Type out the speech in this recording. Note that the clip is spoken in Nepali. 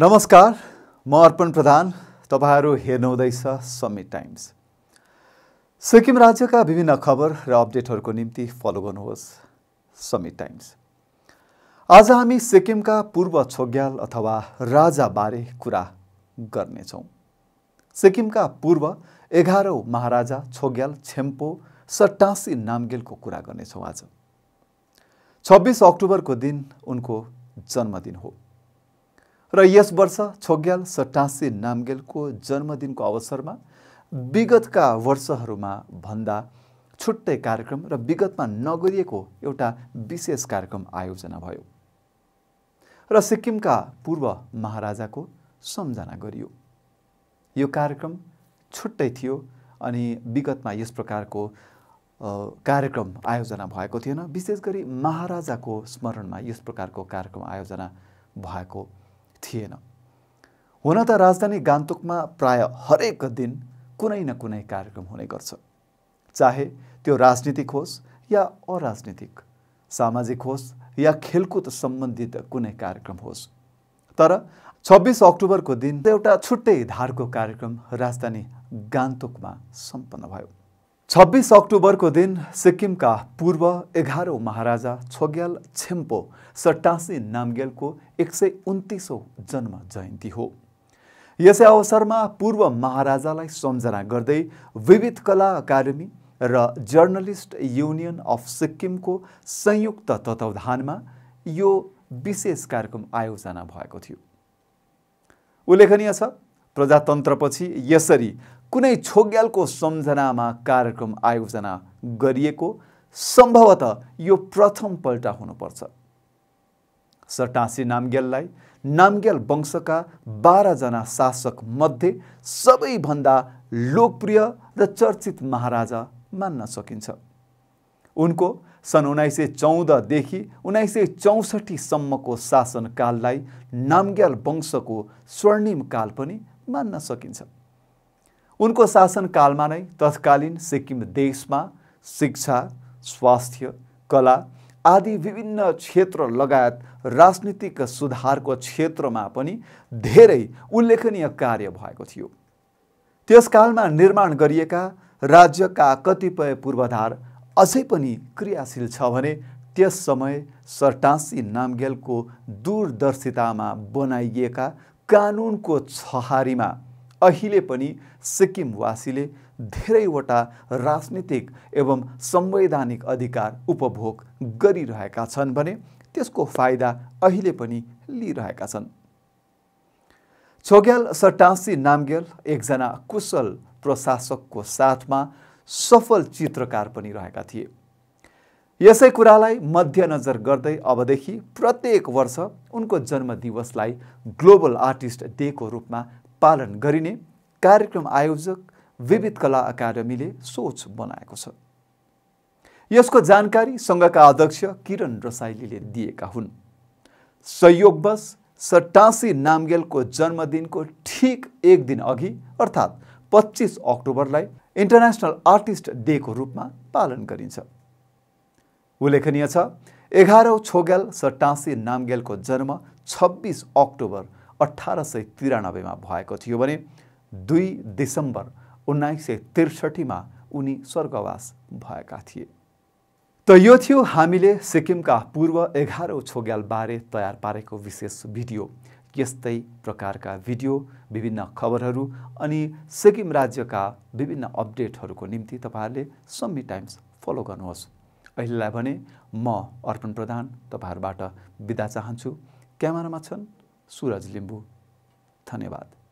नमस्कार म अर्पण प्रधान तपाईँहरू हेर्नुहुँदैछ समिट टाइम्स सिक्किम राज्यका विभिन्न खबर र अपडेटहरूको निम्ति फलो गर्नुहोस् समिट टाइम्स आज हामी सिक्किमका पूर्व छोग्याल अथवा राजाबारे कुरा गर्नेछौँ सिक्किमका पूर्व एघारौँ महाराजा छोग्याल छेम्पो सट्टासी नामगेलको कुरा गर्नेछौँ आज छब्बिस अक्टोबरको दिन उनको जन्मदिन हो र यस वर्ष छोग्याल सटासी नामगेलको जन्मदिनको अवसरमा विगतका वर्षहरूमा भन्दा छुट्टै कार्यक्रम र विगतमा नगरिएको एउटा विशेष कार्यक्रम आयोजना भयो र सिक्किमका पूर्व महाराजाको सम्झना गरियो यो कार्यक्रम छुट्टै थियो अनि विगतमा यस प्रकारको कार्यक्रम आयोजना भएको थिएन विशेष गरी महाराजाको स्मरणमा यस प्रकारको कार्यक्रम आयोजना भएको थिएन हुन त राजधानी गान्तोकमा प्राय हरेक दिन कुनै न कुनै कार्यक्रम हुने गर्छ चाहे त्यो राजनीतिक होस् या अराजनीतिक सामाजिक होस् या खेलकुद सम्बन्धित कुनै कार्यक्रम होस् तर छब्बिस अक्टोबरको दिन एउटा छुट्टै धारको कार्यक्रम राजधानी गान्तोकमा सम्पन्न भयो छब्बिस अक्टोबरको दिन सिक्किमका पूर्व एघारौँ महाराजा छोग्याल छेम्पो सट्टासी नामग्यालको एक सय उन्तिसौँ जन्म जयन्ती हो यसै अवसरमा पूर्व महाराजालाई सम्झना गर्दै विविध कला अकाडेमी र जर्नलिस्ट युनियन अफ सिक्किमको संयुक्त तत्वावधानमा यो विशेष कार्यक्रम आयोजना भएको थियो उल्लेखनीय छ प्रजातन्त्रपछि यसरी कुनै छोग्यालको सम्झनामा कार्यक्रम आयोजना गरिएको सम्भवतः यो प्रथमपल्ट हुनुपर्छ सटासी नामग्याललाई नामग्याल वंशका बाह्रजना शासकमध्ये सबैभन्दा लोकप्रिय र चर्चित महाराजा मान्न सकिन्छ उनको सन् उन्नाइस सय चौधदेखि उन्नाइस सय चौसठीसम्मको शासनकाललाई नामग्याल वंशको स्वर्णिम काल पनि मान्न सकिन्छ उनको शासनकालमा नै तत्कालीन सिक्किम देशमा शिक्षा स्वास्थ्य कला आदि विभिन्न क्षेत्र लगायत राजनीतिक सुधारको क्षेत्रमा पनि धेरै उल्लेखनीय कार्य भएको थियो त्यसकालमा निर्माण गरिएका राज्यका कतिपय पूर्वाधार अझै पनि क्रियाशील छ भने त्यस समय सरटासी नामगेलको दूरदर्शितामा बनाइएका कानुनको छहारीमा अहिले पनि सिक्किमवासीले धेरैवटा राजनीतिक एवं संवैधानिक अधिकार उपभोग गरिरहेका छन् भने त्यसको फाइदा अहिले पनि लिइरहेका छन् छोग्याल सटासी नामग्याल एकजना कुशल प्रशासकको साथमा सफल चित्रकार पनि रहेका थिए यसै कुरालाई मध्यनजर गर्दै अबदेखि प्रत्येक वर्ष उनको जन्मदिवसलाई ग्लोबल आर्टिस्ट डेको रूपमा पालन गरिने कार्यक्रम आयोजक विविध कला अकादमीले सोच बनाएको छ यसको जानकारी सङ्घका अध्यक्ष किरण रसाइलीले दिएका हुन् सहयोगवश सट्टासी नामगेलको जन्मदिनको ठिक एक दिन अघि अर्थात् पच्चिस अक्टोबरलाई इन्टरनेसनल आर्टिस्ट डेको रूपमा पालन गरिन्छ उल्लेखनीय छ एघारौँ छोगेल सटासी नामगेलको जन्म छब्बिस अक्टोबर अठार सय तिरानब्बेमा भएको थियो भने दुई दिसम्बर उन्नाइस सय त्रिसठीमा उनी स्वर्गवास भएका थिए त यो थियो हामीले सिक्किमका पूर्व एघारौँ छोग्यालबारे तयार पारेको विशेष भिडियो यस्तै प्रकारका भिडियो विभिन्न खबरहरू अनि सिक्किम राज्यका विभिन्न अपडेटहरूको निम्ति तपाईँहरूले सम्मी टाइम्स फलो गर्नुहोस् अहिलेलाई भने म अर्पण प्रधान तपाईँहरूबाट बिदा चाहन्छु क्यामेरामा छन् सुरज लिम्बू धन्यवाद